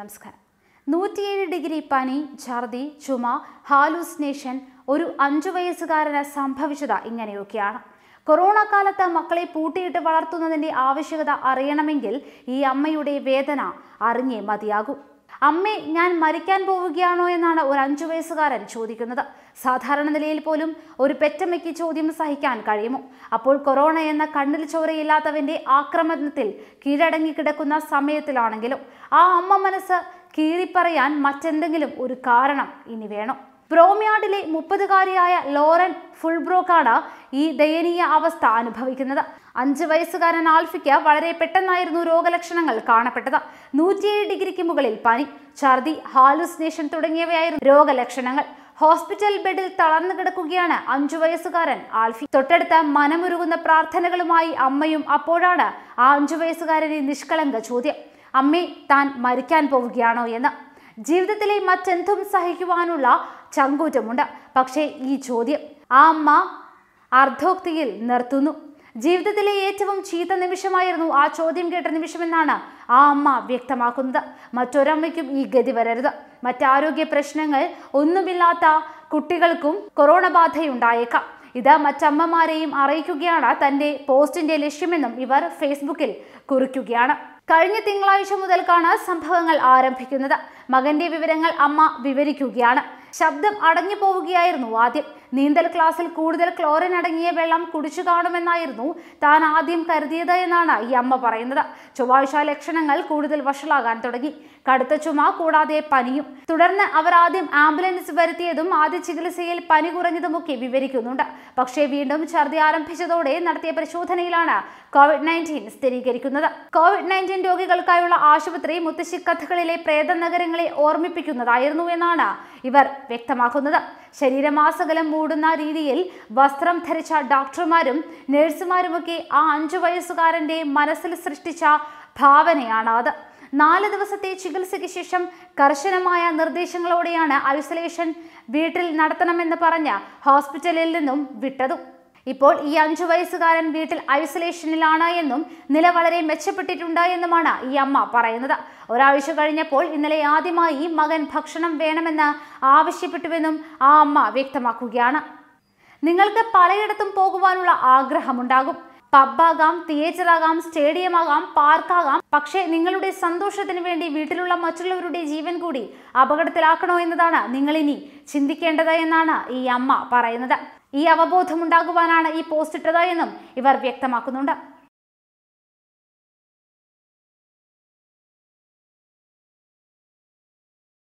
നമസ്കാരം നൂറ്റിയേഴ് ഡിഗ്രി പനി ഛർദി ചുമ ഹാലൂസിനേഷൻ ഒരു അഞ്ചു വയസ്സുകാരന് സംഭവിച്ചത് ഇങ്ങനെയൊക്കെയാണ് കൊറോണ കാലത്ത് മക്കളെ പൂട്ടിയിട്ട് വളർത്തുന്നതിൻ്റെ ആവശ്യകത അറിയണമെങ്കിൽ ഈ അമ്മയുടെ വേദന അറിഞ്ഞേ മതിയാകും അമ്മേ ഞാൻ മരിക്കാൻ പോവുകയാണോ എന്നാണ് ഒരു അഞ്ചു വയസ്സുകാരൻ ചോദിക്കുന്നത് സാധാരണ നിലയിൽ പോലും ഒരു പെറ്റമ്മയ്ക്ക് ചോദ്യം സഹിക്കാൻ കഴിയുമോ അപ്പോൾ കൊറോണ എന്ന കണ്ണിൽ ചോരയില്ലാത്തവൻ്റെ ആക്രമണത്തിൽ കീഴടങ്ങി കിടക്കുന്ന സമയത്തിലാണെങ്കിലും ആ അമ്മ മനസ്സ് കീറിപ്പറയാൻ മറ്റെന്തെങ്കിലും ഒരു കാരണം ഇനി വേണം പ്രോമിയാർഡിലെ മുപ്പതുകാരിയായ ലോറൻ ഫുൾബ്രോക്കാണ് ഈ ദയനീയ അവസ്ഥ അനുഭവിക്കുന്നത് അഞ്ച് വയസ്സുകാരൻ ആൽഫിക്ക് വളരെ പെട്ടെന്നായിരുന്നു രോഗലക്ഷണങ്ങൾ കാണപ്പെട്ടത് നൂറ്റിയേഴ് ഡിഗ്രിക്ക് മുകളിൽ പനി ഛർദി ഹാലുസിനേഷൻ തുടങ്ങിയവയായിരുന്നു രോഗലക്ഷണങ്ങൾ ഹോസ്പിറ്റൽ ബെഡിൽ തളർന്നു കിടക്കുകയാണ് അഞ്ചു വയസ്സുകാരൻ ആൽഫി തൊട്ടടുത്ത മനമുരുകുന്ന പ്രാർത്ഥനകളുമായി അമ്മയും അപ്പോഴാണ് ആ അഞ്ചു വയസ്സുകാരനെ നിഷ്കളങ്ക ചോദ്യം അമ്മേ താൻ മരിക്കാൻ പോവുകയാണോ എന്ന് ജീവിതത്തിലെ മറ്റെന്തും സഹിക്കുവാനുള്ള ചങ്കൂറ്റമുണ്ട് പക്ഷേ ഈ ചോദ്യം ആ അമ്മ അർദ്ധോക്തിയിൽ നിർത്തുന്നു ജീവിതത്തിലെ ഏറ്റവും ചീത്ത നിമിഷമായിരുന്നു ആ ചോദ്യം കേട്ട നിമിഷമെന്നാണ് ആ അമ്മ വ്യക്തമാക്കുന്നത് മറ്റൊരമ്മയ്ക്കും ഈ ഗതി വരരുത് മറ്റാരോഗ്യ പ്രശ്നങ്ങൾ ഒന്നുമില്ലാത്ത കുട്ടികൾക്കും കൊറോണ ബാധയുണ്ടായേക്കാം ഇത് മറ്റമ്മമാരെയും അറിയിക്കുകയാണ് തന്റെ പോസ്റ്റിന്റെ ലക്ഷ്യമെന്നും ഇവർ ഫേസ്ബുക്കിൽ കുറിക്കുകയാണ് കഴിഞ്ഞ തിങ്കളാഴ്ച മുതൽക്കാണ് സംഭവങ്ങൾ ആരംഭിക്കുന്നത് മകന്റെ വിവരങ്ങൾ അമ്മ വിവരിക്കുകയാണ് ശബ്ദം അടഞ്ഞു പോവുകയായിരുന്നു ആദ്യം നീന്തൽ ക്ലാസ്സിൽ കൂടുതൽ ക്ലോറിൻ അടങ്ങിയ വെള്ളം കുടിച്ചു കാണുമെന്നായിരുന്നു താൻ ആദ്യം കരുതിയത് എന്നാണ് ഈ അമ്മ പറയുന്നത് ചൊവ്വാഴ്ച ലക്ഷണങ്ങൾ കൂടുതൽ വഷളാകാൻ തുടങ്ങി കടുത്ത ചുമ കൂടാതെ പനിയും തുടർന്ന് അവർ ആദ്യം ആംബുലൻസ് വരുത്തിയതും ആദ്യ ചികിത്സയിൽ പനി കുറഞ്ഞതുമൊക്കെ വിവരിക്കുന്നുണ്ട് പക്ഷേ വീണ്ടും ഛർദി ആരംഭിച്ചതോടെ നടത്തിയ പരിശോധനയിലാണ് കോവിഡ് നയൻറ്റീൻ സ്ഥിരീകരിക്കുന്നത് കോവിഡ് നയൻറ്റീൻ രോഗികൾക്കായുള്ള ആശുപത്രി മുത്തശ്ശിക്കഥകളിലെ പ്രേത നഗരങ്ങളെ ഓർമ്മിപ്പിക്കുന്നതായിരുന്നു എന്നാണ് ഇവർ വ്യക്തമാക്കുന്നത് ശരീരമാസകലം മൂടുന്ന രീതിയിൽ വസ്ത്രം ധരിച്ച ഡോക്ടർമാരും നഴ്സുമാരുമൊക്കെ ആ അഞ്ചു വയസ്സുകാരൻ്റെ മനസ്സിൽ സൃഷ്ടിച്ച ഭാവനയാണ് അത് നാല് ദിവസത്തെ ചികിത്സയ്ക്ക് ശേഷം കർശനമായ നിർദ്ദേശങ്ങളോടെയാണ് ഐസൊലേഷൻ വീട്ടിൽ നടത്തണമെന്ന് പറഞ്ഞ് ഹോസ്പിറ്റലിൽ നിന്നും വിട്ടതും ഇപ്പോൾ ഈ അഞ്ചു വയസ്സുകാരൻ വീട്ടിൽ ഐസൊലേഷനിലാണ് എന്നും നില വളരെ മെച്ചപ്പെട്ടിട്ടുണ്ട് എന്നുമാണ് ഈ അമ്മ പറയുന്നത് ഒരാഴ്ച കഴിഞ്ഞപ്പോൾ ഇന്നലെ ആദ്യമായി മകൻ ഭക്ഷണം വേണമെന്ന് ആവശ്യപ്പെട്ടുവെന്നും ആ അമ്മ വ്യക്തമാക്കുകയാണ് നിങ്ങൾക്ക് പലയിടത്തും പോകുവാനുള്ള ആഗ്രഹമുണ്ടാകും പബ്ബാകാം സ്റ്റേഡിയം ആകാം പാർക്കാകാം പക്ഷേ നിങ്ങളുടെ സന്തോഷത്തിന് വേണ്ടി വീട്ടിലുള്ള മറ്റുള്ളവരുടെ ജീവൻ കൂടി അപകടത്തിലാക്കണോ എന്നതാണ് നിങ്ങളിനി ചിന്തിക്കേണ്ടത് എന്നാണ് ഈ അമ്മ പറയുന്നത് ഈ അവബോധമുണ്ടാകുവാനാണ് ഈ പോസ്റ്റ് ഇട്ടത് എന്നും ഇവർ വ്യക്തമാക്കുന്നുണ്ട്